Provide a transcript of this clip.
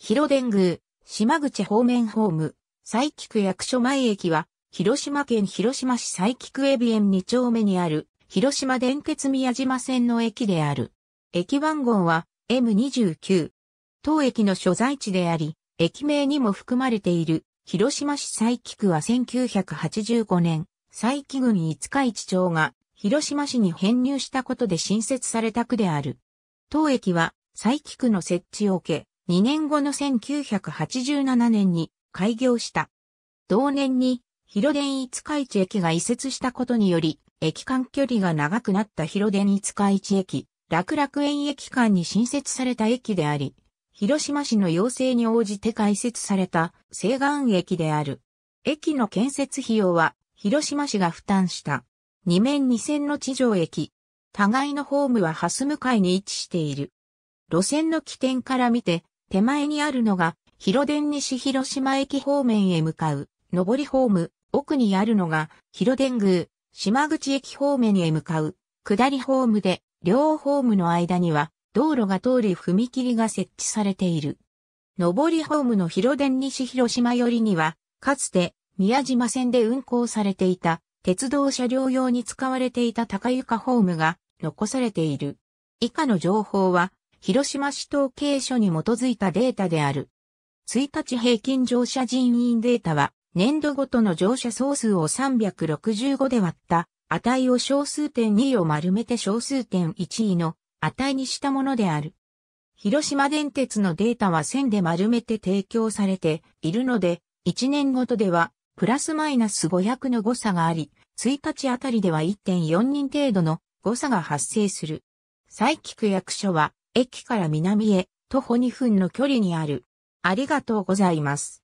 広電宮、島口方面ホーム、佐伯区役所前駅は、広島県広島市佐伯区エビエン2丁目にある、広島電鉄宮島線の駅である。駅番号は M29。当駅の所在地であり、駅名にも含まれている、広島市佐伯区は1985年、佐伯郡五日市町が、広島市に編入したことで新設された区である。当駅は、佐伯区の設置を受け、2年後の1987年に開業した。同年に広電五日市駅が移設したことにより、駅間距離が長くなった広電五日市駅、楽楽園駅間に新設された駅であり、広島市の要請に応じて開設された西岸駅である。駅の建設費用は広島市が負担した。2面2線の地上駅。互いのホームはハス向かいに位置している。路線の起点から見て手前にあるのが、広電西広島駅方面へ向かう、上りホーム、奥にあるのが、広電宮、島口駅方面へ向かう、下りホームで、両ホームの間には、道路が通り踏切が設置されている。上りホームの広電西広島寄りには、かつて、宮島線で運行されていた、鉄道車両用に使われていた高床ホームが、残されている。以下の情報は、広島市統計所に基づいたデータである。1日平均乗車人員データは、年度ごとの乗車総数を365で割った値を小数点2を丸めて小数点1位の値にしたものである。広島電鉄のデータは線で丸めて提供されているので、1年ごとではプラスマイナス500の誤差があり、1日あたりでは1.4人程度の誤差が発生する。再帰区役所は駅から南へ徒歩2分の距離にある。ありがとうございます。